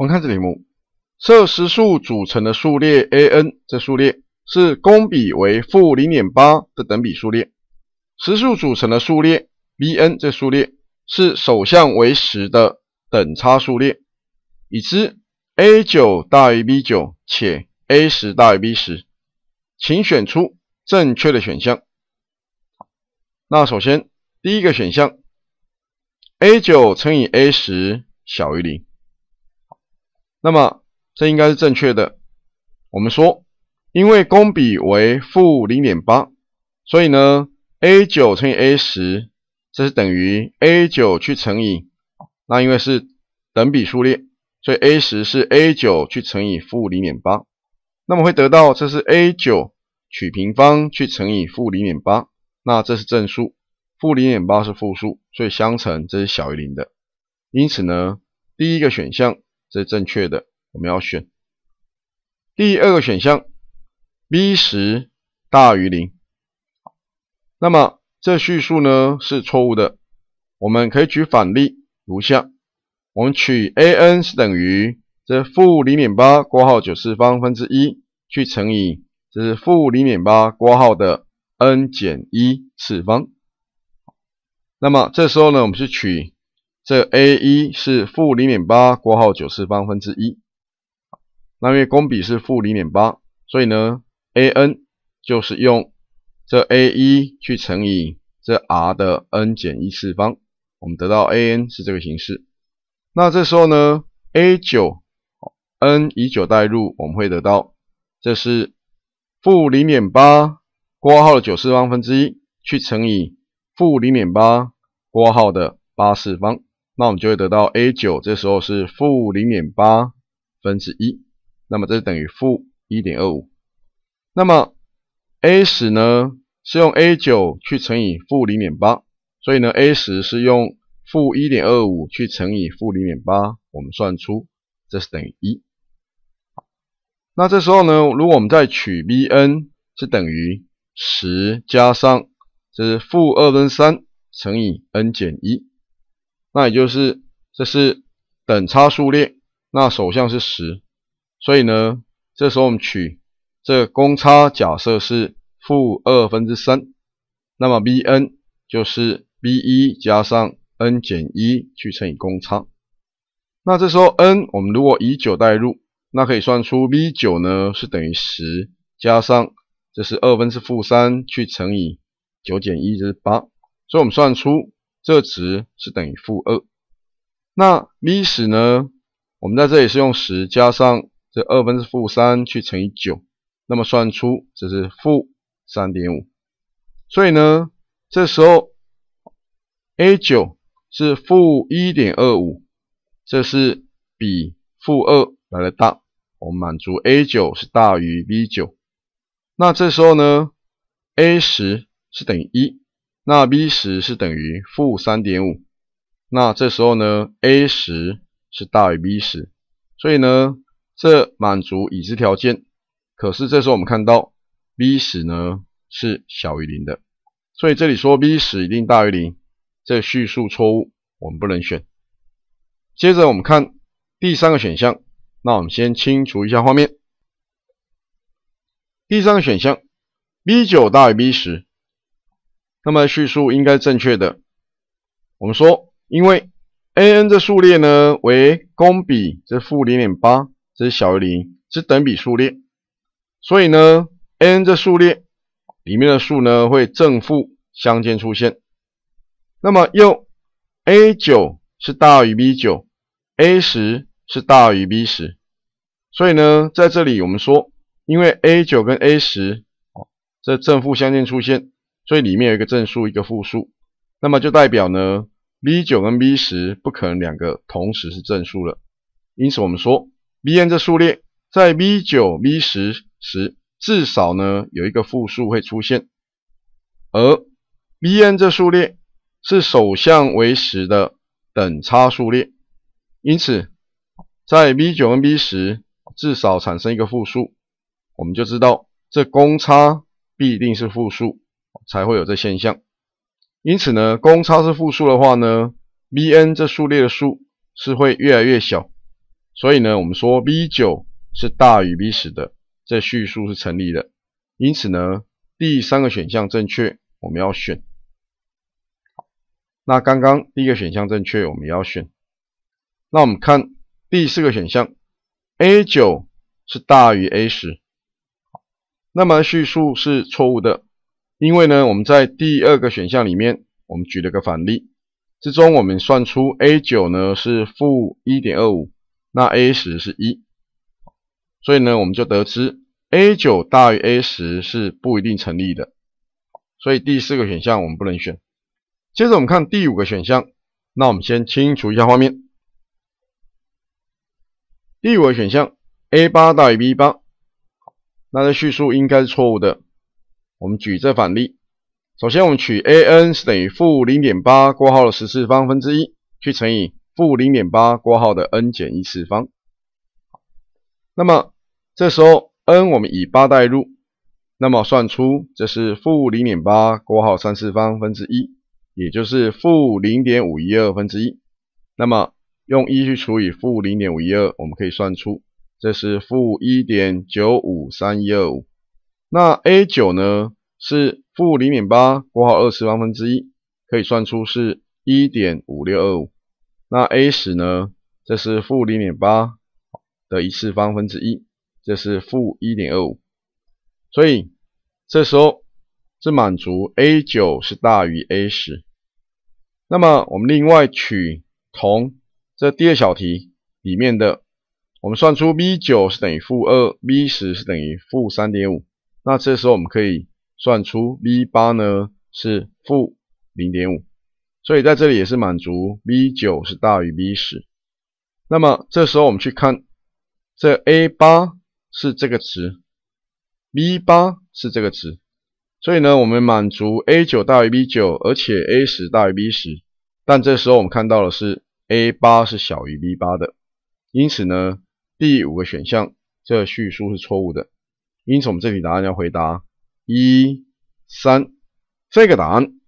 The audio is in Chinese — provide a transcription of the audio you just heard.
我们看这题目，设实数组成的数列 a n 这数列是公比为负零点八的等比数列，实数组成的数列 b n 这数列是首项为十的等差数列。已知 a 九大于 b 九且 a 十大于 b 十，请选出正确的选项。那首先第一个选项，a 九乘以 a 十小于零。那么这应该是正确的。我们说，因为公比为负零点八，所以呢，a 九乘以 a 十，这是等于 a 九去乘以，那因为是等比数列，所以 a 十是 a 九去乘以负零点八。那么会得到这是 a 九取平方去乘以负零点八，那这是正数，负零点八是负数，所以相乘这是小于零的。因此呢，第一个选项。是正确的，我们要选第二个选项，b 十大于零。那么这叙述呢是错误的，我们可以举反例如下：我们取 a n 是等于这负零点八括号九次方分之一去乘以这是负零点八括号的 n 减一次方。那么这时候呢，我们是取。这 a1 是负0.8括号9次方分之一，那因为公比是负0.8，所以呢 an 就是用这 a1 去乘以这 r 的 n 减一次方，我们得到 an 是这个形式。那这时候呢 a9，n 以9代入，我们会得到这是负0.8括号的9次方分之一去乘以负0.8括号的8次方。那我们就会得到 a9，这时候是负零点八分之一，那么这是等于负一点二五。那么 a10 呢，是用 a9 去乘以负零点八，所以呢 a10 是用负一点二五去乘以负零点八，我们算出这是等于一。好，那这时候呢，如果我们再取 vn 是等于十加上这是负二分三乘以 n 减一。那也就是这是等差数列，那首项是十，所以呢，这时候我们取这公差假设是负二分之三，那么 v n 就是 v 一加上 n 减一去乘以公差。那这时候 n 我们如果以九代入，那可以算出 v 九呢是等于十加上这是二分之负三去乘以九减一，是八，所以我们算出。这值是等于负二，那 v 十呢？我们在这里是用十加上这二分之负三去乘以九，那么算出这是负三点五，所以呢，这时候 a 九是负一点二五，这是比负二来的大，我们满足 a 九是大于 v 九。那这时候呢，a 十是等于一。那 b 十是等于负三点五，那这时候呢 a 十是大于 b 十，所以呢这满足已知条件。可是这时候我们看到 b 十呢是小于零的，所以这里说 b 十一定大于零，这叙述错误，我们不能选。接着我们看第三个选项，那我们先清除一下画面。第三个选项 b 九大于 b 十。那么叙述应该正确的。我们说，因为 a n 这数列呢为公比这负零点八，这是小于零，是等比数列，所以呢 a n 这数列里面的数呢会正负相间出现。那么又 a 9是大于 b 9，a 10是大于 b 10，所以呢在这里我们说，因为 a 9跟 a 10哦这正负相间出现。所以里面有一个正数，一个负数，那么就代表呢，v 九跟 v 十不可能两个同时是正数了。因此我们说，v n 这数列在 v 九、v 十时，至少呢有一个负数会出现。而 v n 这数列是首项为十的等差数列，因此在 v 九跟 v 十至少产生一个负数，我们就知道这公差必定是负数。才会有这现象，因此呢，公差是负数的话呢，v n 这数列的数是会越来越小，所以呢，我们说 v 9是大于 v 10的，这叙述是成立的，因此呢，第三个选项正确，我们要选。好，那刚刚第一个选项正确，我们要选。那我们看第四个选项，a 9是大于 a 10，那么叙述是错误的。因为呢，我们在第二个选项里面，我们举了个反例，之中我们算出 a 九呢是负一点二五，那 a 十是一，所以呢我们就得知 a 九大于 a 十是不一定成立的，所以第四个选项我们不能选。接着我们看第五个选项，那我们先清除一下画面。第五个选项 a 八大于 b 八，那这叙述应该是错误的。我们举这反例，首先我们取 a_n 是等于负0.8括号的十次方分之一去乘以负0.8括号的 n 减一次方，那么这时候 n 我们以八代入，那么算出这是负0.8括号三次方分之一，也就是负0.512分之一，那么用一去除以负0.512，我们可以算出这是负1.953125。那 a 九呢是负零点八括号二次方分之一，可以算出是一点五六二五。那 a 十呢，这是负零点八的一次方分之一，这是负一点二五。所以这时候，是满足 a 九是大于 a 十。那么我们另外取同这第二小题里面的，我们算出 b 九是等于负二，b 十是等于负三点五。那这时候我们可以算出 v 八呢是负零点五，所以在这里也是满足 v 九是大于 v 十。那么这时候我们去看这 a 八是这个值，v 八是这个值，所以呢我们满足 a 九大于 v 九，而且 a 十大于 v 十。但这时候我们看到的是 a 八是小于 v 八的，因此呢第五个选项这叙述是错误的。因此，我们这题答案要回答一三这个答案。